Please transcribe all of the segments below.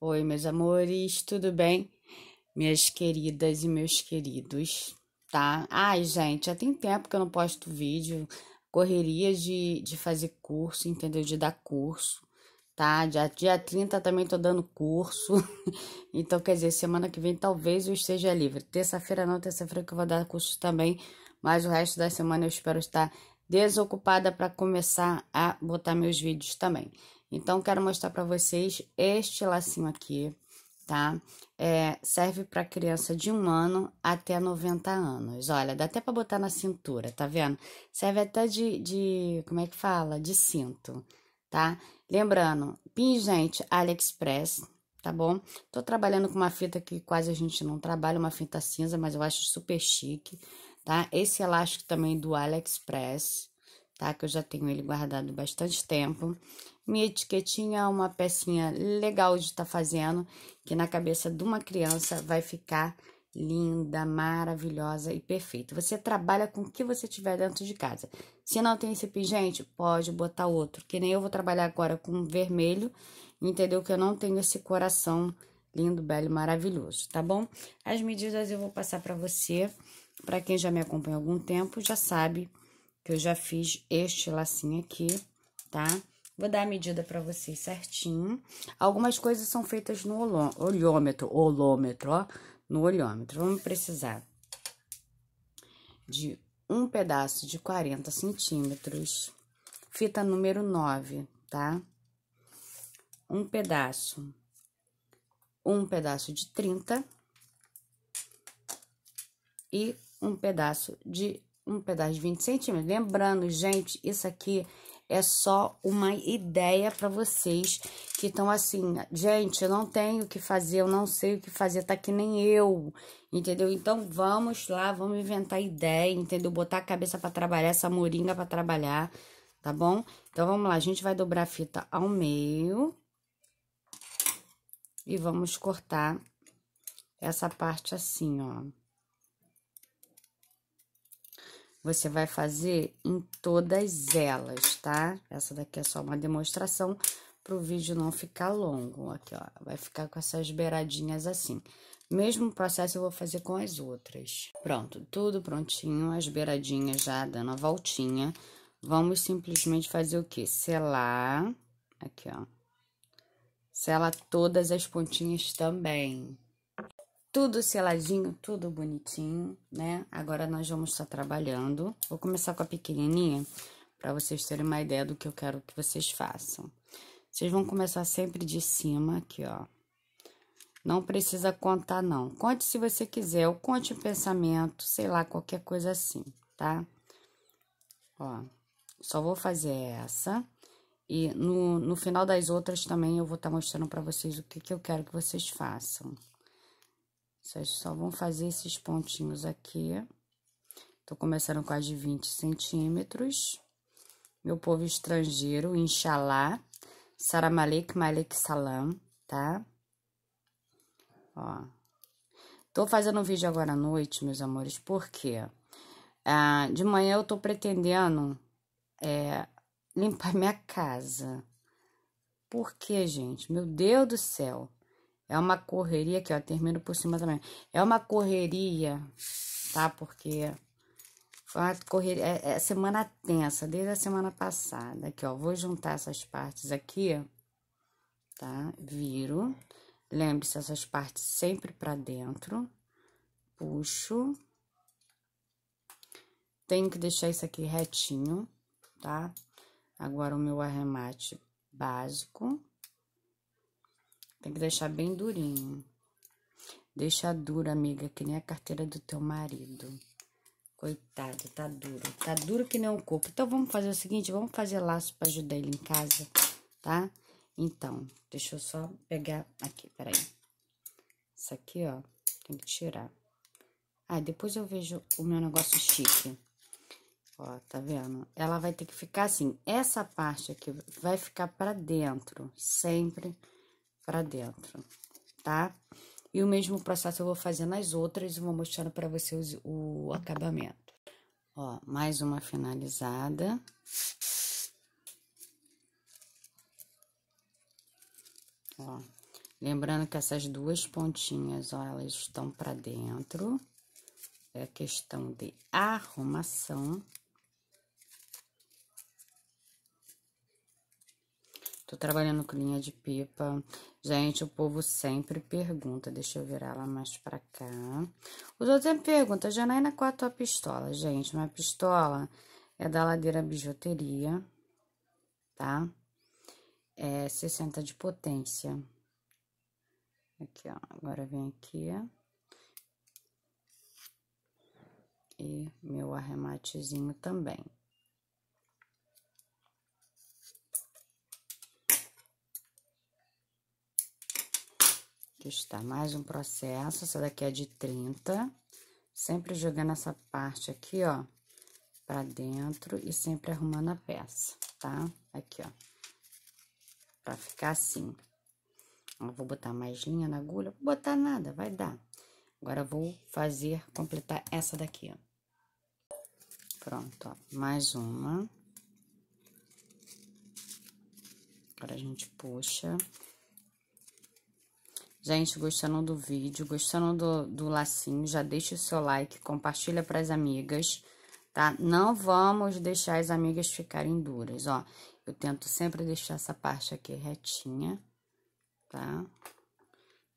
Oi, meus amores, tudo bem? Minhas queridas e meus queridos, tá? Ai, gente, já tem tempo que eu não posto vídeo. Correria de, de fazer curso, entendeu? De dar curso, tá? Dia, dia 30 também tô dando curso. então, quer dizer, semana que vem talvez eu esteja livre. Terça-feira não, terça-feira que eu vou dar curso também. Mas o resto da semana eu espero estar desocupada para começar a botar meus vídeos também. Então, quero mostrar para vocês este lacinho aqui, tá? É, serve para criança de um ano até 90 anos. Olha, dá até para botar na cintura, tá vendo? Serve até de, de, como é que fala? De cinto, tá? Lembrando, pingente AliExpress, tá bom? Tô trabalhando com uma fita que quase a gente não trabalha, uma fita cinza, mas eu acho super chique, tá? Esse elástico também do AliExpress, tá? Que eu já tenho ele guardado bastante tempo. Minha etiquetinha é uma pecinha legal de estar tá fazendo, que na cabeça de uma criança vai ficar linda, maravilhosa e perfeita. Você trabalha com o que você tiver dentro de casa. Se não tem esse pingente, pode botar outro. Que nem eu vou trabalhar agora com vermelho, entendeu? Que eu não tenho esse coração lindo, belo, maravilhoso, tá bom? As medidas eu vou passar para você. Para quem já me acompanha há algum tempo, já sabe que eu já fiz este lacinho aqui, tá? Vou dar a medida pra vocês certinho. Algumas coisas são feitas no olhômetro, olômetro, ó, no olhômetro. Vamos precisar de um pedaço de 40 centímetros, fita número 9, tá? Um pedaço, um pedaço de 30 e um pedaço de um pedaço de 20 centímetros. Lembrando, gente, isso aqui é só uma ideia para vocês que estão assim, gente, eu não tenho o que fazer, eu não sei o que fazer, tá que nem eu, entendeu? Então vamos lá, vamos inventar ideia, entendeu? Botar a cabeça para trabalhar, essa moringa para trabalhar, tá bom? Então vamos lá, a gente vai dobrar a fita ao meio e vamos cortar essa parte assim, ó você vai fazer em todas elas, tá? Essa daqui é só uma demonstração para o vídeo não ficar longo. Aqui, ó, vai ficar com essas beiradinhas assim. Mesmo processo eu vou fazer com as outras. Pronto, tudo prontinho, as beiradinhas já dando a voltinha. Vamos simplesmente fazer o que? Selar, aqui, ó. Sela todas as pontinhas também tudo seladinho, tudo bonitinho, né? Agora nós vamos estar trabalhando. Vou começar com a pequenininha, para vocês terem uma ideia do que eu quero que vocês façam. Vocês vão começar sempre de cima, aqui, ó. Não precisa contar, não. Conte se você quiser, ou conte o pensamento, sei lá, qualquer coisa assim, tá? Ó, só vou fazer essa. E no, no final das outras também eu vou estar tá mostrando para vocês o que, que eu quero que vocês façam. Vocês só vão fazer esses pontinhos aqui. Tô começando com as de 20 centímetros. Meu povo estrangeiro, Inxalá. Saramalek, Malek Salam, tá? Ó. Tô fazendo um vídeo agora à noite, meus amores, porque ah, de manhã eu tô pretendendo é, limpar minha casa. Por quê, gente? Meu Deus do céu. É uma correria aqui, ó. Termino por cima também. É uma correria, tá? Porque foi uma correria. É, é semana tensa, desde a semana passada. Aqui, ó. Vou juntar essas partes aqui, tá? Viro. Lembre-se, essas partes sempre pra dentro. Puxo. Tenho que deixar isso aqui retinho, tá? Agora, o meu arremate básico. Tem que deixar bem durinho. Deixa dura, amiga, que nem a carteira do teu marido. Coitado, tá duro. Tá duro que nem um coco. Então, vamos fazer o seguinte, vamos fazer laço pra ajudar ele em casa, tá? Então, deixa eu só pegar aqui, peraí. Isso aqui, ó, tem que tirar. Ah, depois eu vejo o meu negócio chique. Ó, tá vendo? Ela vai ter que ficar assim. Essa parte aqui vai ficar pra dentro, sempre para dentro, tá? E o mesmo processo eu vou fazer nas outras e vou mostrando para vocês o acabamento. Ó, mais uma finalizada. Ó, lembrando que essas duas pontinhas, ó, elas estão para dentro. É questão de arrumação. Tô trabalhando com linha de pipa. Gente, o povo sempre pergunta. Deixa eu virar ela mais pra cá. Os outros sempre perguntam, Janaína, qual a tua pistola? Gente, minha pistola é da Ladeira Bijuteria, tá? É 60 de potência. Aqui, ó. Agora vem aqui, E meu arrematezinho também. Aqui está mais um processo, essa daqui é de 30. Sempre jogando essa parte aqui, ó, pra dentro e sempre arrumando a peça, tá? Aqui, ó, pra ficar assim. Eu vou botar mais linha na agulha, vou botar nada, vai dar. Agora, vou fazer, completar essa daqui, ó. Pronto, ó, mais uma. Agora, a gente puxa. Gente, gostando do vídeo, gostando do, do lacinho, já deixa o seu like, compartilha para as amigas, tá? Não vamos deixar as amigas ficarem duras, ó. Eu tento sempre deixar essa parte aqui retinha, tá?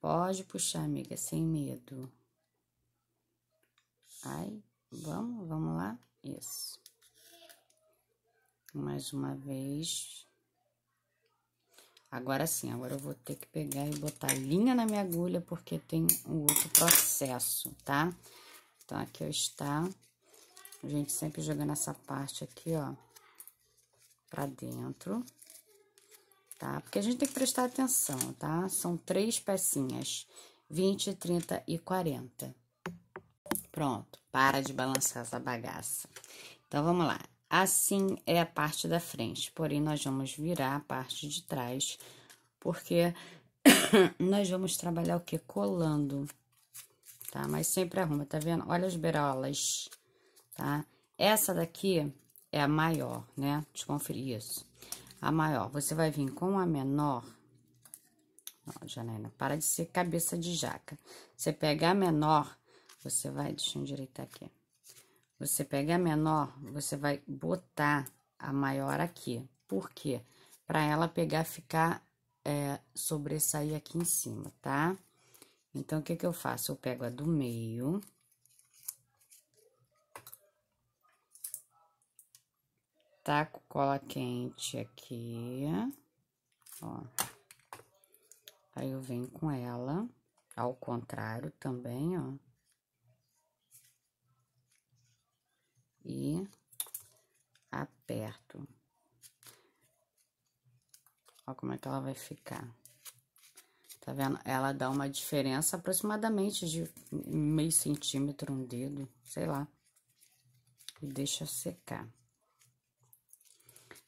Pode puxar, amiga, sem medo. Ai, vamos, vamos lá? Isso. Mais uma vez. Agora sim, agora eu vou ter que pegar e botar linha na minha agulha, porque tem um outro processo, tá? Então, aqui eu está, a gente sempre jogando essa parte aqui, ó, pra dentro, tá? Porque a gente tem que prestar atenção, tá? São três pecinhas, 20, 30 e 40. Pronto, para de balançar essa bagaça. Então, vamos lá. Assim é a parte da frente, porém nós vamos virar a parte de trás, porque nós vamos trabalhar o que? Colando, tá? Mas sempre arruma, tá vendo? Olha as berolas, tá? Essa daqui é a maior, né? Deixa eu conferir isso. A maior, você vai vir com a menor, ó, Janaína, para de ser cabeça de jaca. Você pega a menor, você vai, deixa eu endireitar aqui. Você pega a menor, você vai botar a maior aqui. Por quê? Pra ela pegar, ficar, é, sobressair aqui em cima, tá? Então, o que que eu faço? Eu pego a do meio... Taco cola quente aqui, ó. Aí eu venho com ela, ao contrário também, ó. e aperto. Olha como é que ela vai ficar. Tá vendo? Ela dá uma diferença aproximadamente de meio centímetro, um dedo, sei lá. E deixa secar.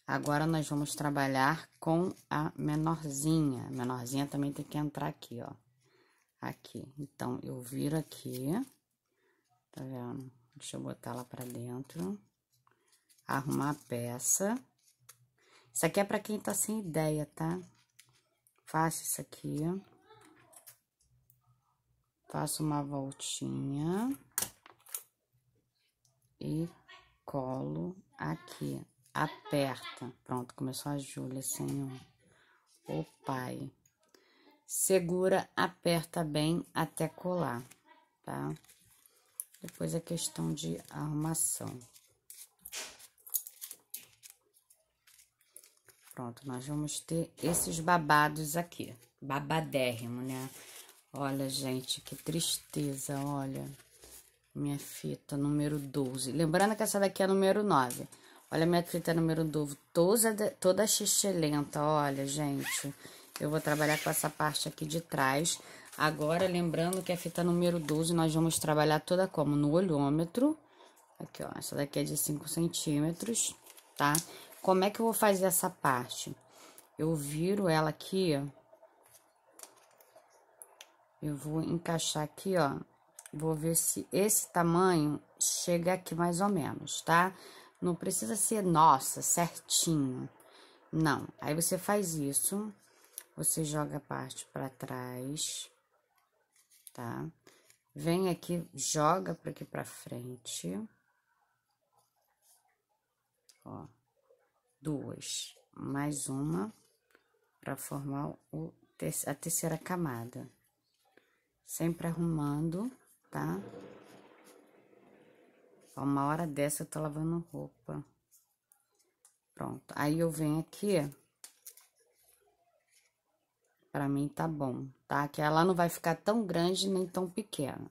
Agora, nós vamos trabalhar com a menorzinha. A menorzinha também tem que entrar aqui, ó. Aqui. Então, eu viro aqui. Tá vendo? Deixa eu botar lá pra dentro. Arrumar a peça. Isso aqui é pra quem tá sem ideia, tá? Faço isso aqui. Faço uma voltinha. E colo aqui. Aperta. Pronto, começou a Júlia, senhor. O pai. Segura, aperta bem até colar, tá? Depois a questão de armação. Pronto, nós vamos ter esses babados aqui. Babadérrimo, né? Olha, gente, que tristeza, olha. Minha fita número 12. Lembrando que essa daqui é número 9. Olha minha fita número 12, toda, toda xixelenta, olha, gente. Eu vou trabalhar com essa parte aqui de trás. Agora, lembrando que a fita número 12, nós vamos trabalhar toda como? No olhômetro. Aqui, ó, essa daqui é de 5 centímetros, tá? Como é que eu vou fazer essa parte? Eu viro ela aqui, ó. Eu vou encaixar aqui, ó. Vou ver se esse tamanho chega aqui mais ou menos, tá? Não precisa ser, nossa, certinho. Não. Aí, você faz isso. Você joga a parte pra trás tá? Vem aqui, joga para aqui para frente. Ó, duas, mais uma para formar o ter a terceira camada. Sempre arrumando, tá? uma hora dessa eu tô lavando roupa. Pronto. Aí eu venho aqui, Pra mim tá bom, tá? Que ela não vai ficar tão grande nem tão pequena.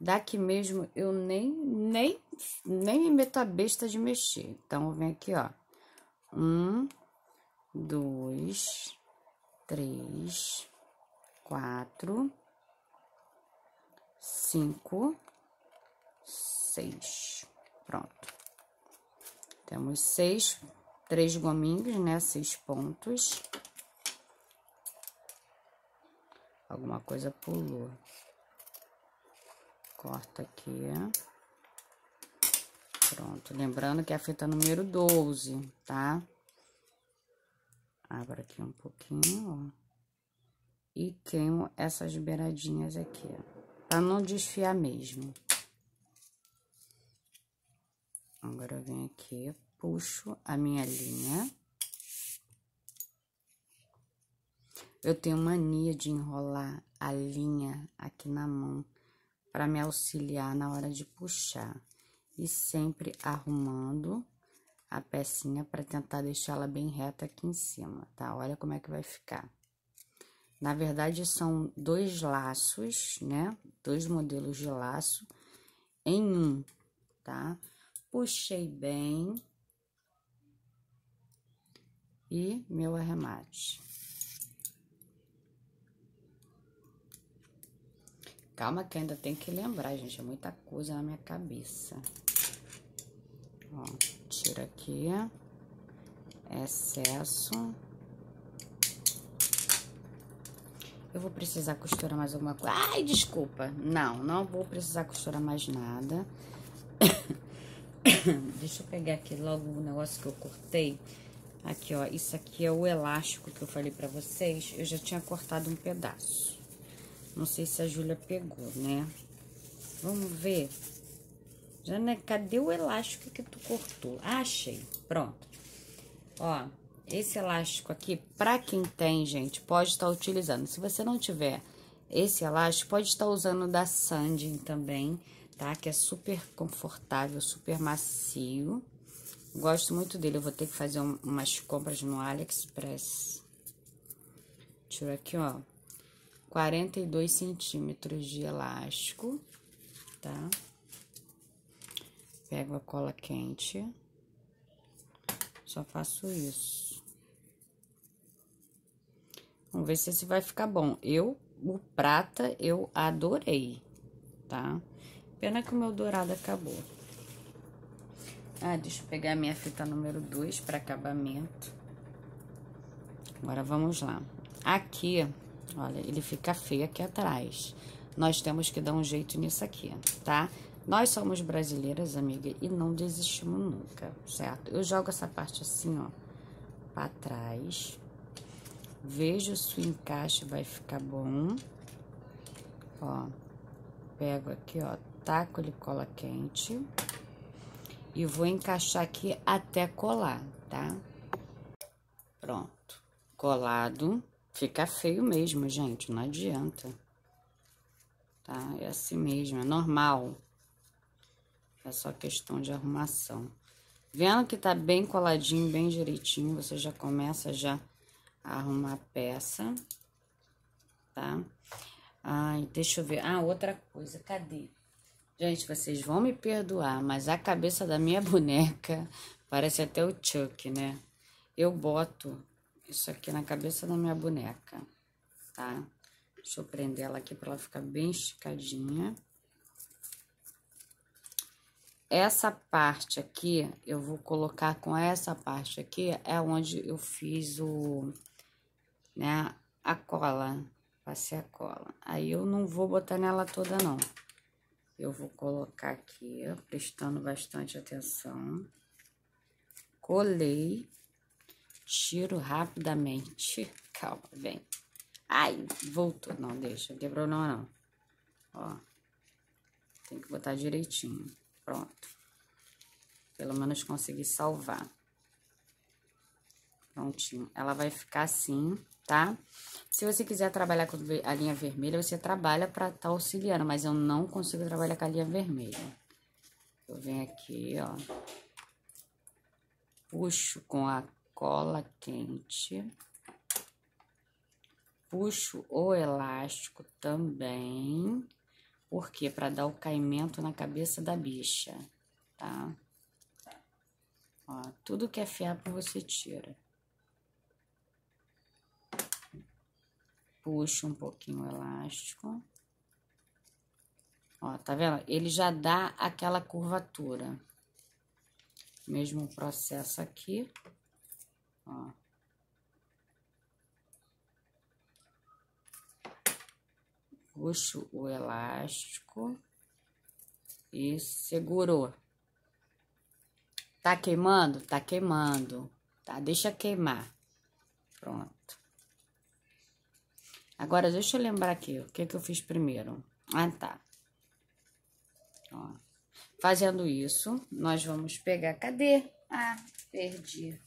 Daqui mesmo eu nem, nem, nem me meto a besta de mexer. Então, vem aqui, ó. Um, dois, três, quatro, cinco, seis. Pronto. Temos seis, três gominhos, né? Seis pontos. Alguma coisa pulou. Corta aqui. Pronto. Lembrando que é a fita número 12, tá? Abro aqui um pouquinho, ó. E queimo essas beiradinhas aqui, ó. Pra não desfiar mesmo. Agora eu venho aqui, puxo a minha linha. Eu tenho mania de enrolar a linha aqui na mão para me auxiliar na hora de puxar. E sempre arrumando a pecinha para tentar deixá-la bem reta aqui em cima, tá? Olha como é que vai ficar. Na verdade, são dois laços, né? Dois modelos de laço em um, tá? Puxei bem. E meu arremate. Calma que ainda tem que lembrar, gente. É muita coisa na minha cabeça. Ó, tira aqui. Excesso. Eu vou precisar costurar mais alguma coisa. Ai, desculpa. Não, não vou precisar costurar mais nada. Deixa eu pegar aqui logo o negócio que eu cortei. Aqui, ó. Isso aqui é o elástico que eu falei pra vocês. Eu já tinha cortado um pedaço. Não sei se a Júlia pegou, né? Vamos ver. Jana, cadê o elástico que tu cortou? Ah, achei. Pronto. Ó, esse elástico aqui, pra quem tem, gente, pode estar tá utilizando. Se você não tiver esse elástico, pode estar tá usando da Sandin também, tá? Que é super confortável, super macio. Gosto muito dele, eu vou ter que fazer um, umas compras no AliExpress. Tira aqui, ó. 42 centímetros de elástico, tá? Pego a cola quente, só faço isso. Vamos ver se esse vai ficar bom. Eu, o prata, eu adorei, tá? Pena que o meu dourado acabou. Ah, deixa eu pegar a minha fita número 2 para acabamento. Agora, vamos lá. Aqui, Olha, ele fica feio aqui atrás. Nós temos que dar um jeito nisso aqui, tá? Nós somos brasileiras, amiga, e não desistimos nunca, certo? Eu jogo essa parte assim, ó, pra trás. Vejo se o encaixe vai ficar bom. Ó, pego aqui, ó, taco ele cola quente. E vou encaixar aqui até colar, tá? Pronto. Colado. Fica feio mesmo, gente, não adianta. Tá? É assim mesmo, é normal. É só questão de arrumação. Vendo que tá bem coladinho, bem direitinho, você já começa já a arrumar a peça, tá? Ai, deixa eu ver. Ah, outra coisa, cadê? Gente, vocês vão me perdoar, mas a cabeça da minha boneca parece até o Chuck, né? Eu boto isso aqui na cabeça da minha boneca, tá? Deixa eu prender ela aqui pra ela ficar bem esticadinha. Essa parte aqui, eu vou colocar com essa parte aqui, é onde eu fiz o, né, a cola, passei a cola. Aí eu não vou botar nela toda, não. Eu vou colocar aqui, prestando bastante atenção. Colei Tiro rapidamente. Calma, vem. Ai, voltou. Não, deixa. Quebrou não, não. Ó. Tem que botar direitinho. Pronto. Pelo menos consegui salvar. Prontinho. Ela vai ficar assim, tá? Se você quiser trabalhar com a linha vermelha, você trabalha pra tá auxiliando. Mas eu não consigo trabalhar com a linha vermelha. Eu venho aqui, ó. Puxo com a cola quente, puxo o elástico também, porque para dar o caimento na cabeça da bicha, tá? Ó, tudo que é fiapo você tira. Puxa um pouquinho o elástico. Ó, tá vendo? Ele já dá aquela curvatura. Mesmo processo aqui. Ó. Puxo o elástico e segurou. Tá queimando? Tá queimando. Tá, deixa queimar. Pronto. Agora, deixa eu lembrar aqui o que, que eu fiz primeiro. Ah, tá. Ó. Fazendo isso, nós vamos pegar... Cadê? Ah, perdi.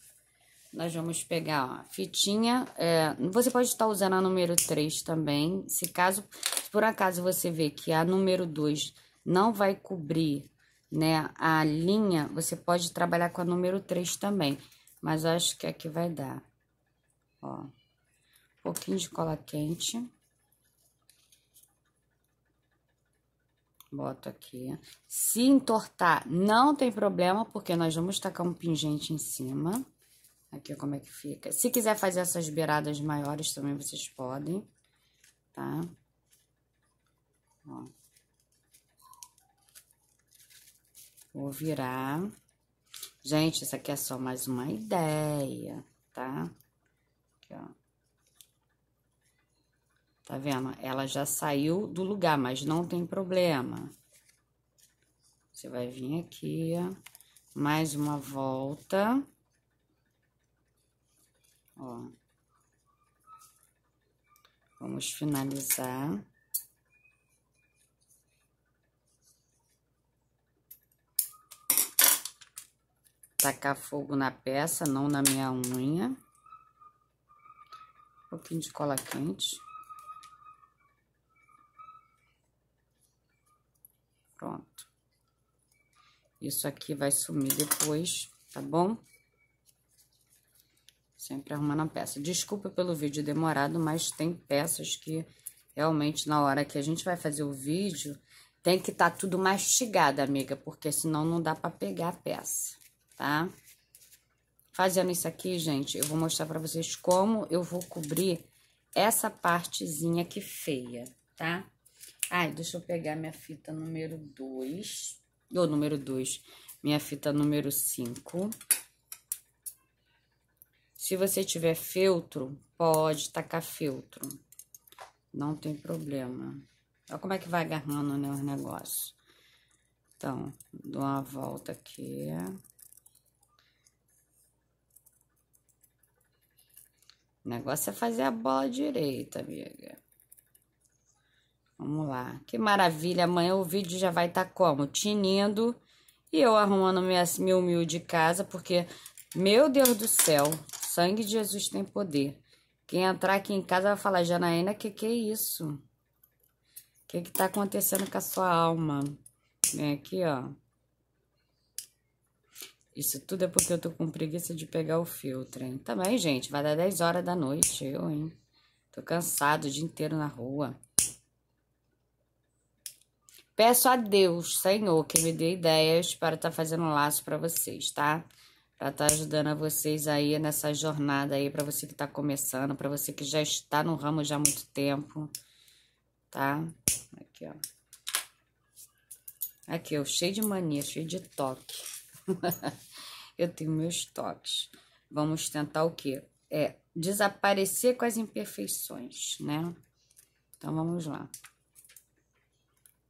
Nós vamos pegar ó, fitinha. É, você pode estar usando a número 3 também. Se caso, se por acaso você vê que a número 2 não vai cobrir né, a linha, você pode trabalhar com a número 3 também. Mas eu acho que é aqui vai dar. Ó, um pouquinho de cola quente. Boto aqui. Se entortar, não tem problema, porque nós vamos tacar um pingente em cima. Aqui, como é que fica. Se quiser fazer essas beiradas maiores também, vocês podem, tá? Ó. Vou virar. Gente, isso aqui é só mais uma ideia, tá? Aqui, ó. Tá vendo? Ela já saiu do lugar, mas não tem problema. Você vai vir aqui, mais uma volta. Ó. Vamos finalizar. Tacar fogo na peça, não na minha unha. Um pouquinho de cola quente. Pronto. Isso aqui vai sumir depois, tá bom? Sempre arrumando a peça. Desculpa pelo vídeo demorado, mas tem peças que realmente na hora que a gente vai fazer o vídeo tem que estar tá tudo mastigado, amiga, porque senão não dá para pegar a peça, tá? Fazendo isso aqui, gente, eu vou mostrar para vocês como eu vou cobrir essa partezinha aqui feia, tá? Ai, deixa eu pegar minha fita número 2, ou número 2, minha fita número 5. Se você tiver feltro, pode tacar feltro. Não tem problema. Olha como é que vai agarrando, né, os negócios. Então, dou uma volta aqui. O negócio é fazer a bola direita, amiga. Vamos lá. Que maravilha. Amanhã o vídeo já vai estar tá como? Tinindo. E eu arrumando minha, minha humilde casa, porque... Meu Deus do céu, sangue de Jesus tem poder. Quem entrar aqui em casa vai falar, Janaína, que que é isso? O que que tá acontecendo com a sua alma? Vem aqui, ó. Isso tudo é porque eu tô com preguiça de pegar o filtro, hein? Também, tá gente, vai dar 10 horas da noite, eu, hein? Tô cansado o dia inteiro na rua. Peço a Deus, Senhor, que me dê ideias para estar tá fazendo um laço para vocês, tá? para estar tá ajudando a vocês aí nessa jornada aí, para você que está começando, para você que já está no ramo já há muito tempo, tá? Aqui, ó. Aqui, eu cheio de mania, cheio de toque. eu tenho meus toques. Vamos tentar o quê? É desaparecer com as imperfeições, né? Então, vamos lá.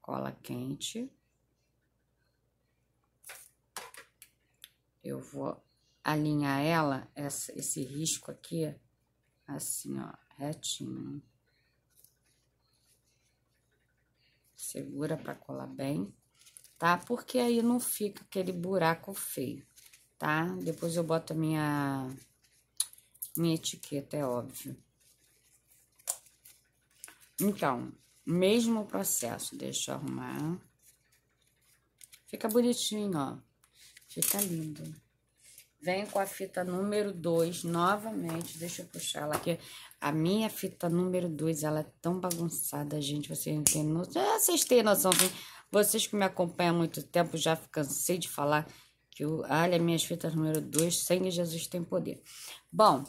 Cola quente. eu vou alinhar ela, essa, esse risco aqui, assim, ó, retinho. Segura para colar bem, tá? Porque aí não fica aquele buraco feio, tá? Depois eu boto a minha, minha etiqueta, é óbvio. Então, mesmo processo, deixa eu arrumar. Fica bonitinho, ó. Fica tá lindo. Venho com a fita número 2 novamente. Deixa eu puxar ela aqui. A minha fita número 2, ela é tão bagunçada, gente. Vocês não têm noção. Ah, vocês têm noção, sim. Vocês que me acompanham há muito tempo, já cansei de falar que o olha minhas fitas número 2, sangue de Jesus tem poder. Bom,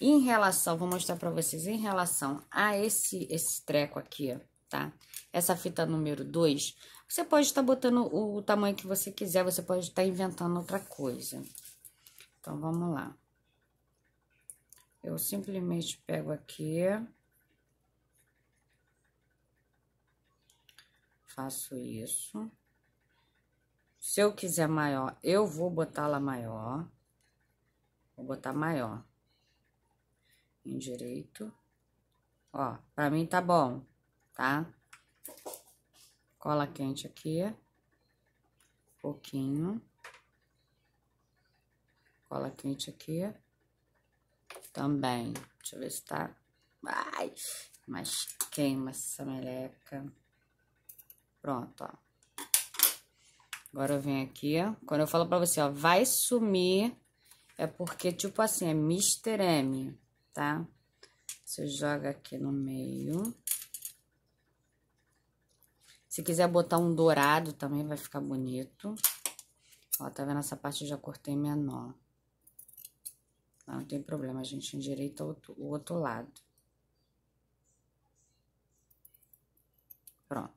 em relação, vou mostrar para vocês em relação a esse esse treco aqui, ó tá? Essa fita número 2, você pode estar tá botando o tamanho que você quiser, você pode estar tá inventando outra coisa. Então, vamos lá. Eu simplesmente pego aqui. Faço isso. Se eu quiser maior, eu vou botá-la maior. Vou botar maior. Em direito. Ó, pra mim tá bom tá? Cola quente aqui, pouquinho. Cola quente aqui, também. Deixa eu ver se tá... Ai, mas queima essa meleca. Pronto, ó. Agora eu venho aqui, ó. Quando eu falo pra você, ó, vai sumir, é porque, tipo assim, é Mr. M, tá? Você joga aqui no meio. Se quiser botar um dourado também vai ficar bonito. Ó, tá vendo essa parte? Eu já cortei menor. Não tem problema, a gente endireita o outro lado. Pronto.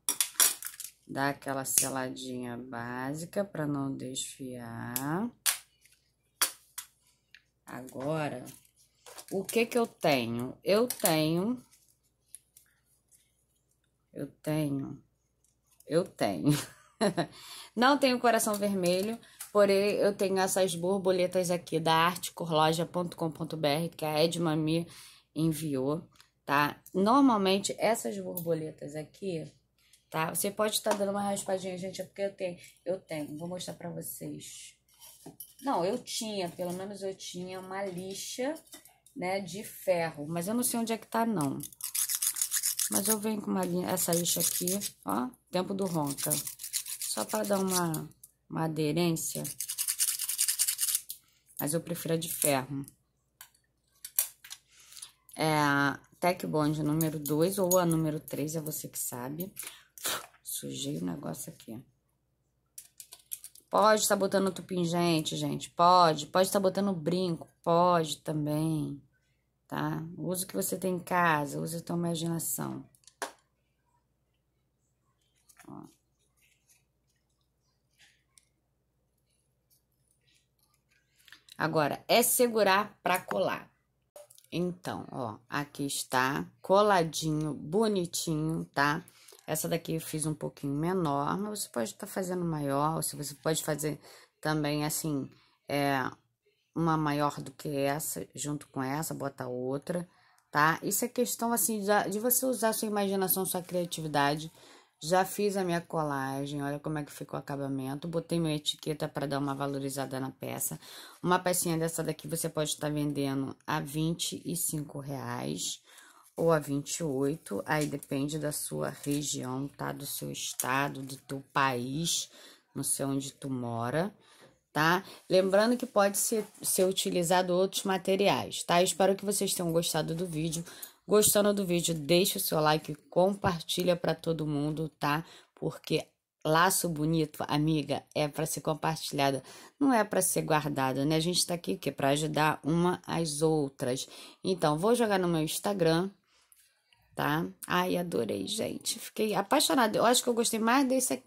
Dá aquela seladinha básica para não desfiar. Agora, o que que eu tenho? Eu tenho... Eu tenho eu tenho. Não tenho coração vermelho, porém eu tenho essas borboletas aqui da artecorloja.com.br que a Edma me enviou, tá? Normalmente essas borboletas aqui, tá? Você pode estar tá dando uma raspadinha, gente, é porque eu tenho, eu tenho. Vou mostrar para vocês. Não, eu tinha, pelo menos eu tinha uma lixa, né, de ferro, mas eu não sei onde é que tá não. Mas eu venho com uma linha, essa lixa aqui, ó, tempo do ronca. Só para dar uma, uma aderência. Mas eu prefiro a de ferro. É a Tech Bond número 2 ou a número 3, é você que sabe. Sujei o negócio aqui. Pode estar tá botando tupingente gente. Pode. Pode estar tá botando brinco. Pode também tá? Usa o que você tem em casa, usa a tua imaginação. Ó. Agora, é segurar para colar. Então, ó, aqui está coladinho, bonitinho, tá? Essa daqui eu fiz um pouquinho menor, mas você pode estar tá fazendo maior, ou se você pode fazer também assim, é, uma maior do que essa, junto com essa, bota outra, tá? Isso é questão, assim, de você usar sua imaginação, sua criatividade. Já fiz a minha colagem, olha como é que ficou o acabamento. Botei minha etiqueta para dar uma valorizada na peça. Uma pecinha dessa daqui você pode estar tá vendendo a 25 reais ou a 28, aí depende da sua região, tá? Do seu estado, do teu país, não sei onde tu mora tá? Lembrando que pode ser, ser utilizado outros materiais, tá? Eu espero que vocês tenham gostado do vídeo. Gostando do vídeo, deixa o seu like, compartilha para todo mundo, tá? Porque laço bonito, amiga, é para ser compartilhada, não é para ser guardada, né? A gente está aqui que para ajudar uma às outras. Então, vou jogar no meu Instagram, tá? Ai, adorei, gente. Fiquei apaixonada. Eu acho que eu gostei mais desse aqui.